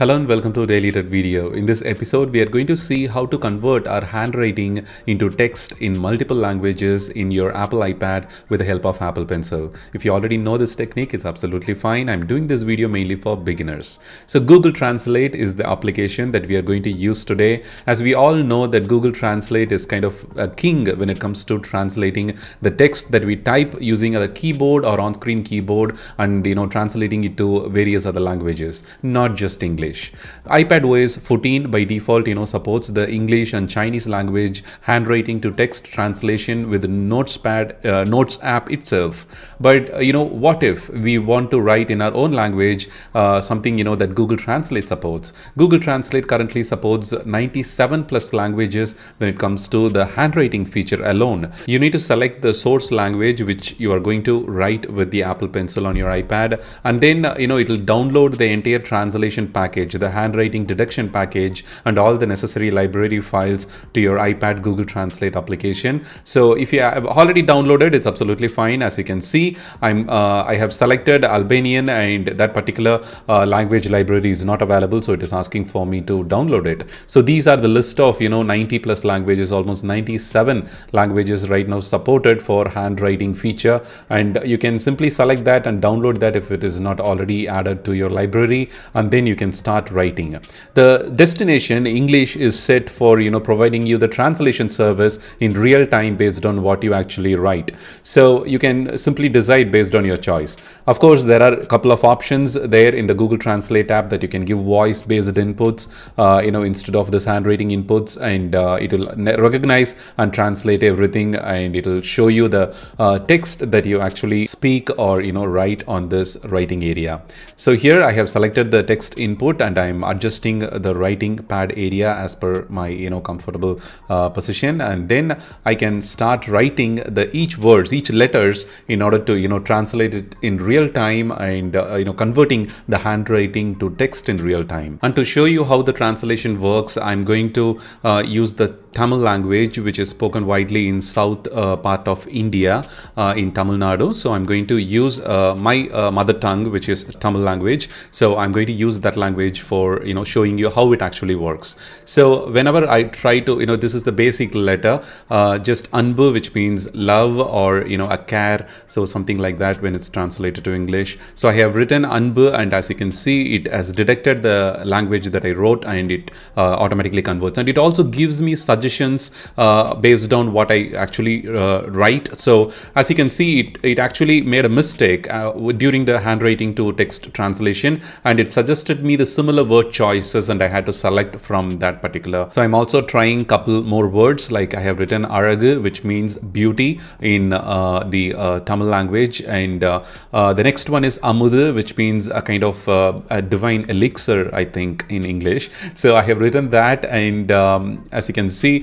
Hello and welcome to Daily Red video. In this episode, we are going to see how to convert our handwriting into text in multiple languages in your Apple iPad with the help of Apple Pencil. If you already know this technique, it's absolutely fine. I'm doing this video mainly for beginners. So Google Translate is the application that we are going to use today. As we all know that Google Translate is kind of a king when it comes to translating the text that we type using a keyboard or on-screen keyboard and you know translating it to various other languages, not just English. English. iPadOS 14 by default, you know, supports the English and Chinese language handwriting to text translation with Notepad uh, Notes app itself. But uh, you know, what if we want to write in our own language uh, something you know that Google Translate supports? Google Translate currently supports 97 plus languages when it comes to the handwriting feature alone. You need to select the source language which you are going to write with the Apple Pencil on your iPad, and then uh, you know it'll download the entire translation package package, the handwriting detection package, and all the necessary library files to your iPad Google Translate application. So if you have already downloaded, it's absolutely fine. As you can see, I'm uh, I have selected Albanian and that particular uh, language library is not available. So it is asking for me to download it. So these are the list of, you know, 90 plus languages, almost 97 languages right now supported for handwriting feature. And you can simply select that and download that if it is not already added to your library. And then you can start writing. The destination English is set for, you know, providing you the translation service in real time based on what you actually write. So you can simply decide based on your choice. Of course, there are a couple of options there in the Google Translate app that you can give voice based inputs, uh, you know, instead of this handwriting inputs and uh, it will recognize and translate everything and it will show you the uh, text that you actually speak or, you know, write on this writing area. So here I have selected the text input input and I'm adjusting the writing pad area as per my you know comfortable uh, position and then I can start writing the each words each letters in order to you know translate it in real time and uh, you know converting the handwriting to text in real time and to show you how the translation works I'm going to uh, use the Tamil language which is spoken widely in south uh, part of India uh, in Tamil Nadu so I'm going to use uh, my mother tongue which is Tamil language so I'm going to use that language language for, you know, showing you how it actually works. So whenever I try to, you know, this is the basic letter, uh, just anbu, which means love or, you know, a care. So something like that when it's translated to English. So I have written anbu and as you can see, it has detected the language that I wrote and it uh, automatically converts. And it also gives me suggestions uh, based on what I actually uh, write. So as you can see, it, it actually made a mistake uh, during the handwriting to text translation and it suggested me the similar word choices and I had to select from that particular. So I'm also trying couple more words like I have written aragu which means beauty in uh, the uh, Tamil language and uh, uh, the next one is amudu which means a kind of uh, a divine elixir I think in English. So I have written that and um, as you can see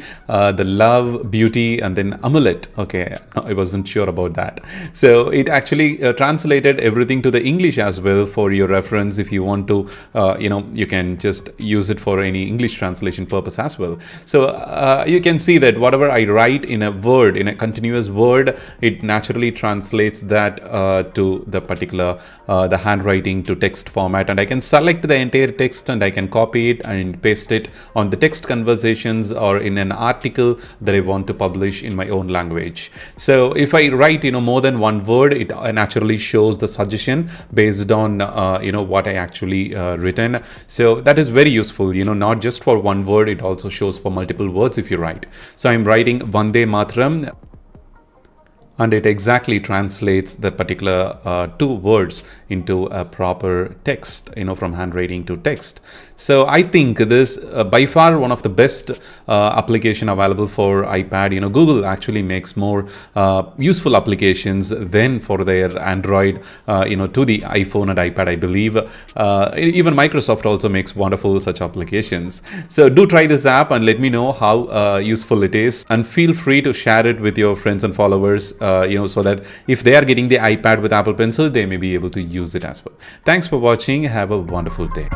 the love, beauty and then amulet. Okay, I wasn't sure about that. So it actually translated everything to the English as well for your reference if you want to uh, you know, you can just use it for any English translation purpose as well. So uh, you can see that whatever I write in a word, in a continuous word, it naturally translates that uh, to the particular, uh, the handwriting to text format. And I can select the entire text and I can copy it and paste it on the text conversations or in an article that I want to publish in my own language. So if I write, you know, more than one word, it uh, naturally shows the suggestion based on, uh, you know, what I actually uh, written so that is very useful you know not just for one word it also shows for multiple words if you write so i'm writing vande matram and it exactly translates the particular uh, two words into a proper text, you know, from handwriting to text. So I think this uh, by far one of the best uh, application available for iPad. You know, Google actually makes more uh, useful applications than for their Android, uh, you know, to the iPhone and iPad, I believe. Uh, even Microsoft also makes wonderful such applications. So do try this app and let me know how useful it is and feel free to share it with your friends and followers uh, you know, so that if they are getting the iPad with Apple Pencil, they may be able to use it as well. Thanks for watching. Have a wonderful day.